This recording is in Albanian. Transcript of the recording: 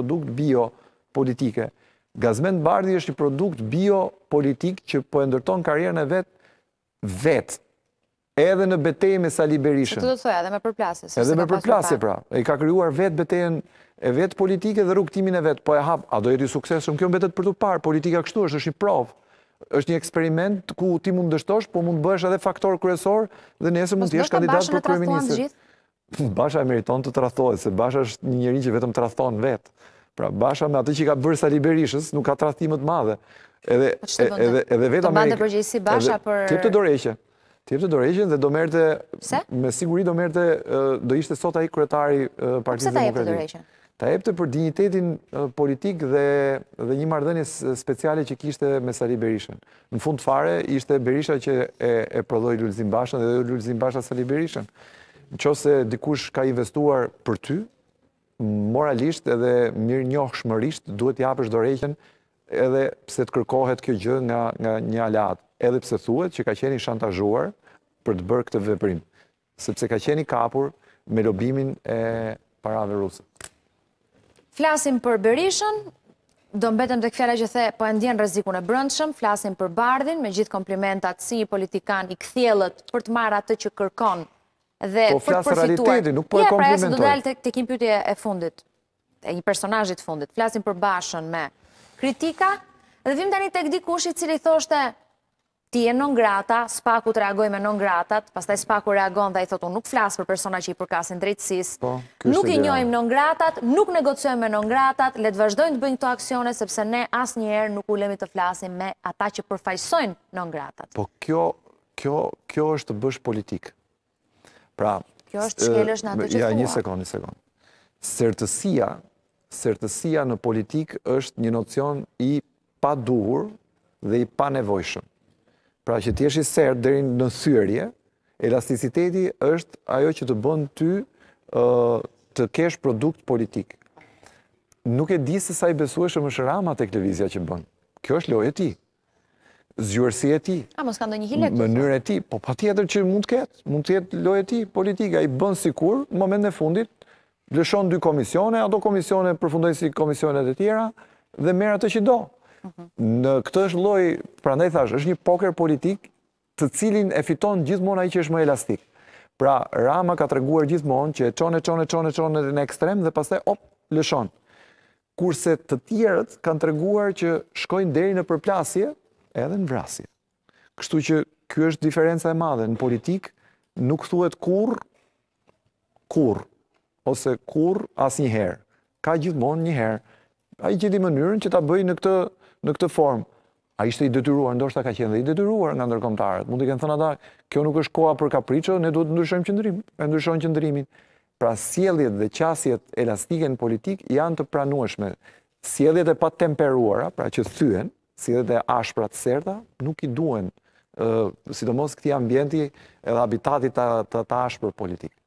produkt biopolitike. Gazmend Bardhi është një produkt biopolitik që po e ndërton karrierën e vet vet edhe në betejë me Sali Berishën. Ço do të thoi, edhe me përplasje. Edhe me përplasje pra. Ai ka krijuar vet betejën e vet politike dhe rrugtimin e vet, po e hap, a do jetë i suksesshëm kjo mbetet për të parë. Politika kështu është, është një provë është një eksperiment ku ti mund dështosh, po mund të bëhesh edhe faktor kryesor dhe nëse mund të jesh kandidat për kryeministër. Po të bashkë të gjithë. Basha e meriton të trathohet, se Basha është një njëri që vetëm trathon vetë. Pra Basha me atë që ka bërë Sali Berishës, nuk ka trathimet madhe. Edhe, po edhe, edhe vetë Amerikë... Të bandë përgjësi Basha për... Tjep të doreqe. Tjep të doreqe dhe do merte... Se? Me siguri do merte... Do ishte sot a i kretari Partisë Demokratikë. Po pse ta jep të doreqe? Ta jep të për dignitetin politik dhe, dhe një mardhënje speciale që kishte me Sali Berishën. Në fund fare, ishte Berisha që e, e Lulzim dhe Lulzim Basha Sali Berishën në qose dikush ka investuar për ty, moralisht edhe mirë njohë shmërisht, duhet i japësh dorejken edhe pse të kërkohet kjo gjë nga një alat, edhe pse thuet që ka qeni shantazhuar për të bërë këtë veprim, sepse ka qeni kapur me lobimin e parave rusët. Flasim për Berishën, do mbetem të këfjala që the, po endjen rëzikun e brëndshëm, flasim për Bardhin, me gjithë komplimentat si politikan i këthjelët për të marat të që kërkonë dhe po realiteti, nuk po e komplimentoj. Ja, do dal tek tek një e fundit e një personazhi të fundit. Flasim për bashën me kritika dhe vim tani tek dikush i cili thoshte ti je non grata, spaku të reagoj me non gratat, pastaj spaku reagon dhe i thotë unë nuk flas për persona që i përkasin drejtësisë. Po, nuk i njojmë non gratat, nuk negocojmë me non gratat, le të vazhdojnë të bëjnë këto aksione sepse ne asnjëherë nuk ulemi të flasim me ata që përfaqësojnë non gratat. Po kjo kjo kjo është të bësh politikë. Pra, kjo është shkelësh në atë që thua. Ja, një sekund, një sekund. Sërtësia, sërtësia në politik është një nocion i pa duhur dhe i pa nevojshëm. Pra që ti jeshi sërt deri në thyrje, elasticiteti është ajo që të bën ty ë të kesh produkt politik. Nuk e di se sa i besueshëm është Rama tek vizja që bën. Kjo është lojë e tij zgjuërsia e tij. A mos ka ndonjë hile këtu? Mënyrë e tij, po patjetër që mund të ketë, mund të jetë lojë e tij politika i bën sikur në momentin e fundit lëshon dy komisione, ato komisione përfundojnë si komisionet e tjera dhe merr atë që do. Mhm. Në këtë është lloj, prandaj thash, është një poker politik, të cilin e fiton gjithmonë ai që është më elastik. Pra Rama ka treguar gjithmonë që e çon e çon e çon e çon në ekstrem dhe pastaj op lëshon. Kurse të tjerët kanë treguar që shkojnë deri në përplasje, edhe në vrasje. Kështu që kjo është diferenca e madhe në politik, nuk thuhet kur, kur, ose kur as njëherë. Ka gjithmonë një herë. A i gjithi mënyrën që ta bëjë në këtë, në këtë formë. A ishte i detyruar, ndoshta ka qenë dhe i detyruar nga ndërkomtarët. Mund të kenë thënë ata, kjo nuk është koha për kapriço, ne duhet të ndryshojmë qendrimin, ndryshon qendrimin. Pra sjelljet dhe qasjet elastike në politik janë të pranueshme. Sjelljet e pa temperuara, pra që thyen, si edhe ashpra të serta, nuk i duen, sidomos këti ambienti edhe habitatit të ashpër politik.